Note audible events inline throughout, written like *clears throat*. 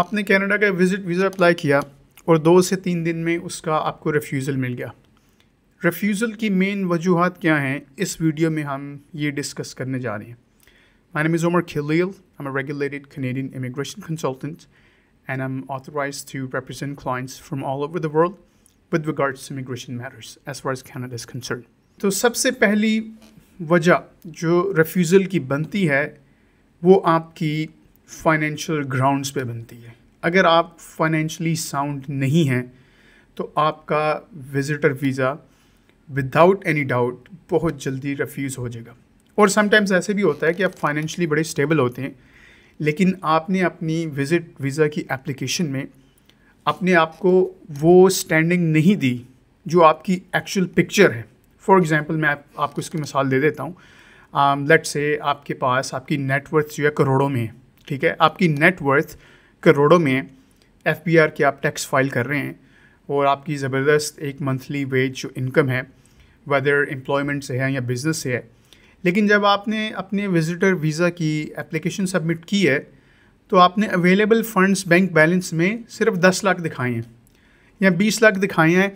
आपने कनाडा का visit visa apply किया और दो से तीन दिन में उसका आपको रिफ्यूज़ल मिल गया रिफ्यूज़ल की मेन वजूहत क्या हैं इस वीडियो में हम ये डिस्कस करने जा रहे हैं my name is Umar Khalil I am a regulated Canadian immigration consultant and I am authorize to represent clients from all over the world with regards immigration matters as far as Canada is concern तो सबसे पहली वजह जो refusal की बनती है वो आपकी फाइनेंशियल ग्राउंड्स पे बनती है अगर आप फाइनेंशली साउंड नहीं हैं तो आपका visitor visa without any doubt बहुत जल्दी रिफ्यूज़ हो जाएगा और समटाइम्स ऐसे भी होता है कि आप फाइनेंशली बड़े स्टेबल होते हैं लेकिन आपने अपनी विज़िट वीज़ा की एप्लीकेशन में अपने आप को वो स्टैंडिंग नहीं दी जो आपकी एक्चुअल पिक्चर है फॉर एग्ज़ाम्पल मैं आप, आपको इसकी मिसाल दे देता हूँ लेट um, से आपके पास आपकी नेटवर्थ जो है करोड़ों में है ठीक है आपकी नेटवर्थ करोड़ों में एफ बी आर की आप टैक्स फाइल कर रहे हैं और आपकी ज़बरदस्त एक मंथली वेज जो इनकम है वेदर एम्प्लॉयमेंट से है या बिज़नेस से है लेकिन जब आपने अपने विजिटर वीज़ा की एप्लीकेशन सबमिट की है तो आपने अवेलेबल फंड्स बैंक बैलेंस में सिर्फ दस लाख दिखाए हैं या बीस लाख दिखाए हैं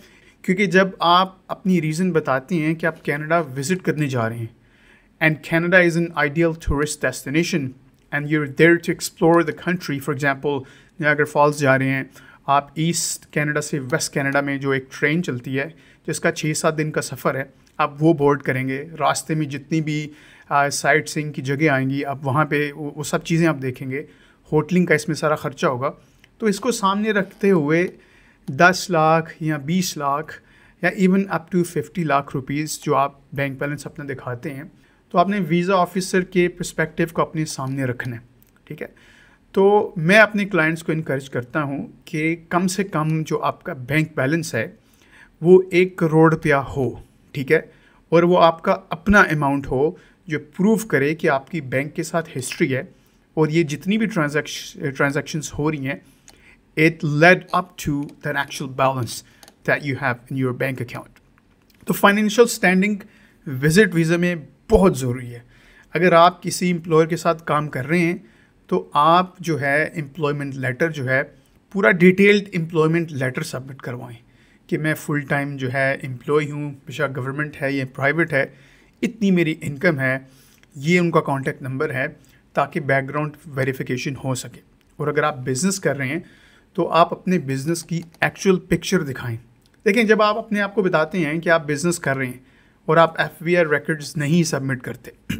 क्योंकि जब आप अपनी रीज़न बताते हैं कि आप कैनेडा विज़िट करने जा रहे हैं and Canada is an ideal tourist destination and you there to explore the country for example Niagara Falls जा रहे हैं आप ईस्ट कैनेडा से वेस्ट कैनेडा में जो एक ट्रेन चलती है जिसका छः सात दिन का सफ़र है आप वो बोर्ड करेंगे रास्ते में जितनी भी साइट सिंग की जगह आएंगी आप वहाँ पे वो, वो सब चीज़ें आप देखेंगे होटलिंग का इसमें सारा ख़र्चा होगा तो इसको सामने रखते हुए दस लाख या बीस लाख या even up to fifty lakh rupees जो आप बैंक बैलेंस अपना दिखाते हैं तो आपने वीज़ा ऑफिसर के परस्पेक्टिव को अपने सामने रखना है ठीक है तो मैं अपने क्लाइंट्स को इनक्रेज करता हूँ कि कम से कम जो आपका बैंक बैलेंस है वो एक करोड़ रुपया हो ठीक है और वो आपका अपना अमाउंट हो जो प्रूव करे कि आपकी बैंक के साथ हिस्ट्री है और ये जितनी भी ट्रांजेक्शन्स हो रही हैं it lead up to that actual balance that you have in your bank account तो फाइनेंशियल स्टैंडिंग विजिट वीज़ा में बहुत ज़रूरी है अगर आप किसी एम्प्लॉयर के साथ काम कर रहे हैं तो आप जो है एम्प्लॉयमेंट लेटर जो है पूरा डिटेल्ड एम्प्लॉयमेंट लेटर सबमिट करवाएं कि मैं फुल टाइम जो है एम्प्लॉय हूँ बेशक गवर्नमेंट है या प्राइवेट है इतनी मेरी इनकम है ये उनका कॉन्टैक्ट नंबर है ताकि बैकग्राउंड वेरिफिकेशन हो सके और अगर आप बिज़नेस कर रहे हैं तो आप अपने बिज़नेस की एक्चुअल पिक्चर दिखाएं देखें जब आप अपने आप को बताते हैं कि आप बिज़नेस कर रहे हैं और आप एफ वी आर रिकॉर्ड्स नहीं सबमिट करते *clears throat*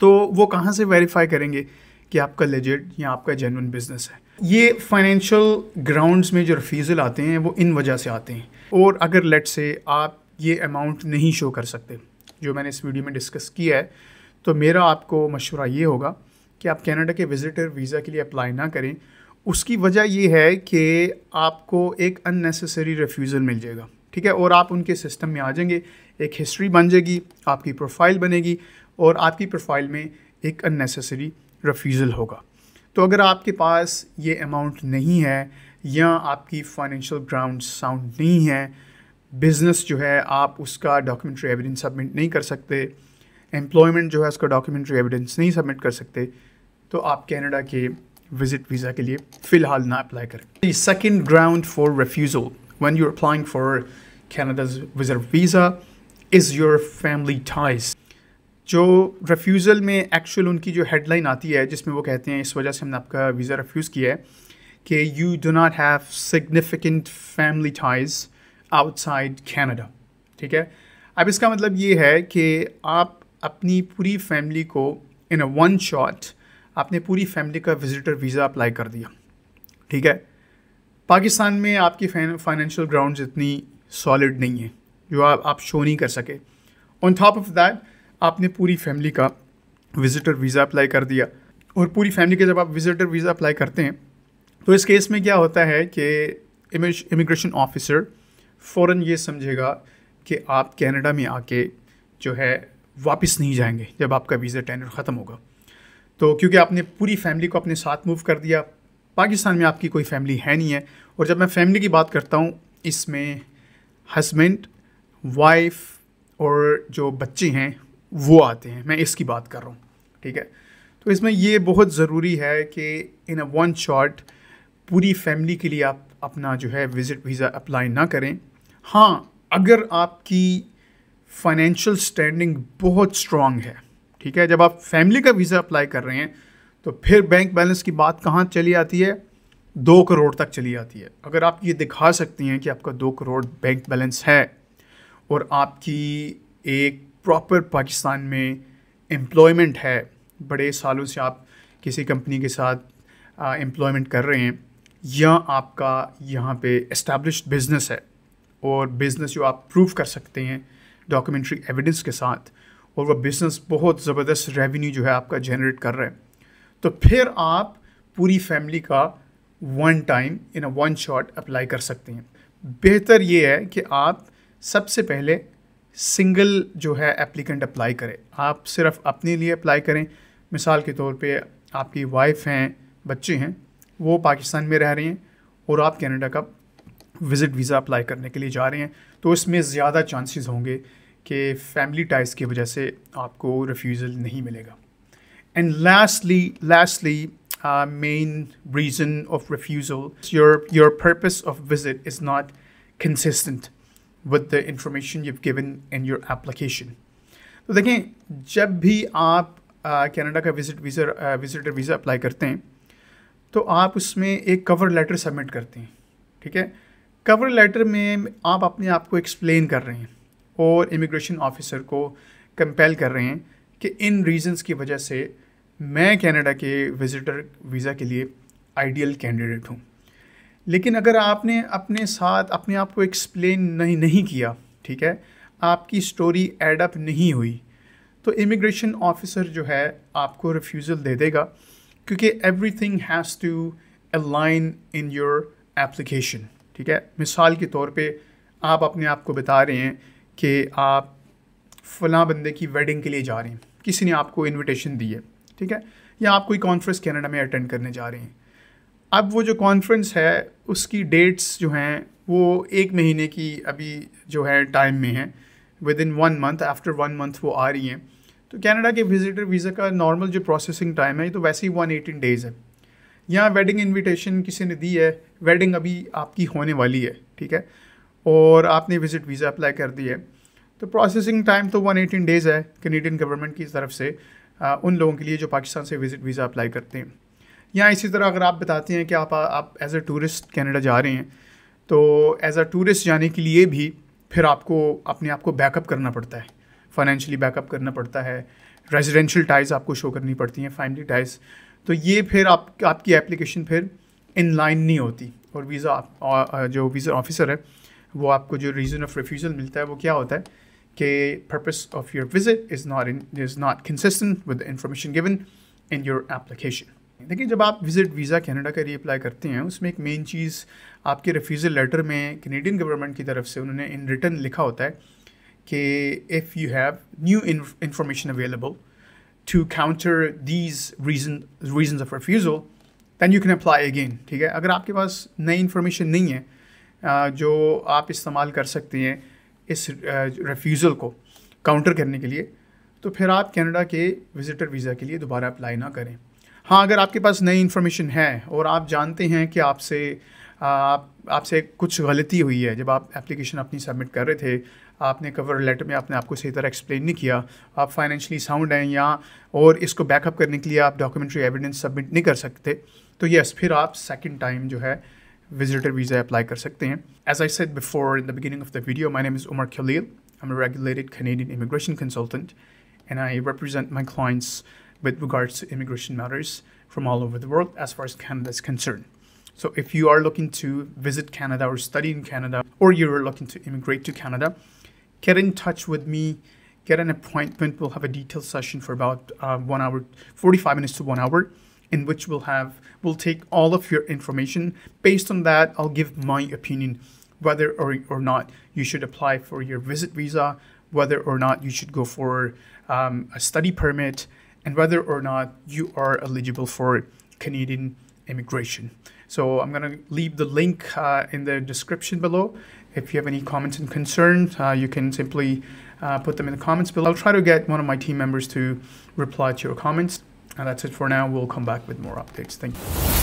तो वो कहाँ से वेरीफाई करेंगे कि आपका लेजिट या आपका जेनवन बिजनेस है ये फाइनेंशियल ग्राउंड्स में जो रिफ्यूज़ल आते हैं वो इन वजह से आते हैं और अगर लेट से आप ये अमाउंट नहीं शो कर सकते जो मैंने इस वीडियो में डिस्कस किया है तो मेरा आपको मशवरा ये होगा कि आप कनाडा के विज़िटर वीज़ा के लिए अप्लाई ना करें उसकी वजह यह है कि आपको एक अननेसेसरी रिफ्यूज़ल मिल जाएगा ठीक है और आप उनके सिस्टम में आ जाएंगे एक हिस्ट्री बन जाएगी आपकी प्रोफाइल बनेगी और आपकी प्रोफाइल में एक अननेसेसरी रफ्यूज़ल होगा तो अगर आपके पास ये अमाउंट नहीं है या आपकी फाइनेंशियल ग्राउंड साउंड नहीं है बिज़नेस जो है आप उसका डॉक्यूमेंट्री एविडेंस सबमिट नहीं कर सकते एम्प्लॉयमेंट जो है उसका डॉक्यूमेंट्री एविडेंस नहीं सबमिट कर सकते तो आप कनाडा के विजिट वीज़ा के लिए फ़िलहाल ना अप्लाई करें second ground for refusal one you applying for Canada's visit visa is your family ties जो रेफ्यूज़ल में एक्चुअल उनकी जो हेडलाइन आती है जिसमें वो कहते हैं इस वजह से हमने आपका वीज़ा रेफ्यूज़ किया है कि you do not have significant family ties outside Canada ठीक है अब इसका मतलब ये है कि आप अपनी पूरी फैमिली को इन अ वन शॉट आपने पूरी फैमिली का विजिटर वीज़ा अप्लाई कर दिया ठीक है पाकिस्तान में आपकी फाइनेंशियल ग्राउंड इतनी सॉलिड नहीं है जो आप आप शो नहीं कर सके ऑन टॉप ऑफ दैट आपने पूरी फैमिली का विजिटर वीज़ा अप्लाई कर दिया और पूरी फैमिली के जब आप विजिटर वीज़ा अप्लाई करते हैं तो इस केस में क्या होता है कि इमिग्रेशन ऑफिसर फ़ौर ये समझेगा कि आप कैनेडा में आके जो है वापस नहीं जाएंगे जब आपका वीज़ा टेंडर ख़त्म होगा तो क्योंकि आपने पूरी फैमिली को अपने साथ मूव कर दिया पाकिस्तान में आपकी कोई फैमिली है नहीं है और जब मैं फैमिली की बात करता हूँ इसमें हस्बैंड वाइफ और जो बच्चे हैं वो आते हैं मैं इसकी बात कर रहा हूँ ठीक है तो इसमें ये बहुत ज़रूरी है कि इन अ वन शॉट पूरी फैमिली के लिए आप अपना जो है विज़िट वीज़ा अप्लाई ना करें हाँ अगर आपकी फाइनेंशियल स्टैंडिंग बहुत स्ट्रॉन्ग है ठीक है जब आप फैमिली का वीज़ा अप्लाई कर रहे हैं तो फिर बैंक बैलेंस की बात कहाँ चली आती है दो करोड़ तक चली आती है अगर आप ये दिखा सकती हैं कि आपका दो करोड़ बैंक बैलेंस है और आपकी एक प्रॉपर पाकिस्तान में एम्प्लॉयमेंट है बड़े सालों से आप किसी कंपनी के साथ एम्प्लॉयमेंट कर रहे हैं या आपका यहाँ पे इस्टेब्लिश बिज़नेस है और बिज़नेस जो आप प्रूव कर सकते हैं डॉक्यूमेंट्री एविडेंस के साथ और वह बिज़नेस बहुत ज़बरदस्त रेवेन्यू जो है आपका जनरेट कर रहा है तो फिर आप पूरी फैमिली का one time in a one shot apply कर सकते हैं बेहतर ये है कि आप सबसे पहले सिंगल जो है एप्लीकेंट अप्लाई करें आप सिर्फ अपने लिए अप्लाई करें मिसाल के तौर पे आपकी वाइफ हैं बच्चे हैं वो पाकिस्तान में रह रहे हैं और आप कनाडा का विज़िट वीज़ा अप्लाई करने के लिए जा रहे हैं तो इसमें ज़्यादा चांसेस होंगे कि फैमिली टाइज की वजह से आपको रिफ्यूज़ल नहीं मिलेगा and lastly lastly main reason of refusal your your purpose of visit is not consistent with the information you given in your application तो देखें जब भी आप कनाडा का visit visa visitor visa apply करते हैं तो आप उसमें एक कवर लेटर सबमिट करते हैं ठीक है कवर लेटर में आप अपने आप को एक्सप्लेन कर रहे हैं और इमिग्रेशन ऑफिसर को कंपेल कर रहे हैं कि इन रीजंस की वजह से मैं कनाडा के विज़िटर वीज़ा के लिए आइडियल कैंडिडेट हूँ लेकिन अगर आपने अपने साथ अपने आप को एक्सप्लेन नहीं नहीं किया ठीक है आपकी स्टोरी एडअप नहीं हुई तो इमिग्रेशन ऑफिसर जो है आपको रिफ्यूज़ल दे देगा क्योंकि everything has to align in your application ठीक है मिसाल के तौर पे आप अपने आप को बता रहे हैं कि आप फलां बंदे की वेडिंग के लिए जा रहे हैं किसी ने आपको इनविटेशन दी है ठीक है या आप कोई कॉन्फ्रेंस कैनेडा में अटेंड करने जा रहे हैं अब वो जो कॉन्फ्रेंस है उसकी डेट्स जो हैं वो एक महीने की अभी जो है टाइम में है within one month after one month वो आ रही हैं तो कनाडा के विजिटर वीज़ा का नॉर्मल जो प्रोसेसिंग टाइम है तो वैसे ही वन एटीन डेज़ है यहाँ वेडिंग इनविटेशन किसी ने दी है वेडिंग अभी आपकी होने वाली है ठीक है और आपने विजिट वीज़ा अप्लाई कर दिया है तो प्रोसेसिंग टाइम तो वन एटीन डेज़ है कनेडियन गवर्नमेंट की तरफ से आ, उन लोगों के लिए जो पाकिस्तान से विजिट वीज़ा अप्लाई करते हैं या इसी तरह अगर आप बताते हैं कि आप आप एज़ अ टूरिस्ट कनाडा जा रहे हैं तो एज़ अ टूरिस्ट जाने के लिए भी फिर आपको अपने आप को बैकअप करना पड़ता है फाइनेंशली बैकअप करना पड़ता है रेजिडेंशियल टाइज आपको शो करनी पड़ती हैं फैमिली टाइज तो ये फिर आप आपकी एप्लीकेशन फिर इन लाइन नहीं होती और वीज़ा जो वीज़ा ऑफिसर है वो आपको जो रीज़न ऑफ रिफ्यूज़ल मिलता है वो क्या होता है कि purpose of your visit is not in is not consistent with information given in your application देखिए जब आप विजिट वीज़ा कनाडा का लिए अप्लाई करते हैं उसमें एक मेन चीज़ आपके रिफ्यूज़ल लेटर में कैनेडियन गवर्नमेंट की तरफ से उन्होंने इन रिटर्न लिखा होता है कि if you have new information available to counter these reason reason of refusal then you can apply again ठीक है अगर आपके पास नई इन्फॉर्मेशन नहीं है जो आप इस्तेमाल कर सकते हैं इस रिफ्यूज़ल को काउंटर करने के लिए तो फिर आप कनाडा के विज़िटर वीज़ा के लिए दोबारा अप्लाई ना करें हाँ अगर आपके पास नई इन्फॉर्मेशन है और आप जानते हैं कि आपसे आप आपसे कुछ गलती हुई है जब आप एप्लीकेशन अपनी सबमिट कर रहे थे आपने कवर लेटर में आपने आपको सही तरह एक्सप्लेन नहीं किया आप फाइनेंशियली साउंड हैं या और इसको बैकअप करने के लिए आप डॉक्यूमेंट्री एविडेंस सबमिट नहीं कर सकते तो यस फिर आप सेकेंड टाइम जो है विजिटर वीज़ा अप्लाई कर सकते हैं as I said before in the beginning of the video my name is Umar Khalil I am regulated Canadian immigration consultant and I represent my clients with regards to immigration matters from all over the world as far as Canada is concerned. So if you are looking to visit Canada or study in Canada, or you're looking to immigrate to Canada, get in touch with me, get an appointment. We'll have a detailed session for about uh, one hour, 45 minutes to one hour, in which we'll have, we'll take all of your information. Based on that, I'll give my opinion whether or, or not you should apply for your visit visa, whether or not you should go for um, a study permit, and whether or not you are eligible for Canadian immigration. So I'm going to leave the link uh, in the description below. If you have any comments and concerns, uh, you can simply uh, put them in the comments below. I'll try to get one of my team members to reply to your comments. And that's it for now. We'll come back with more updates. Thank you.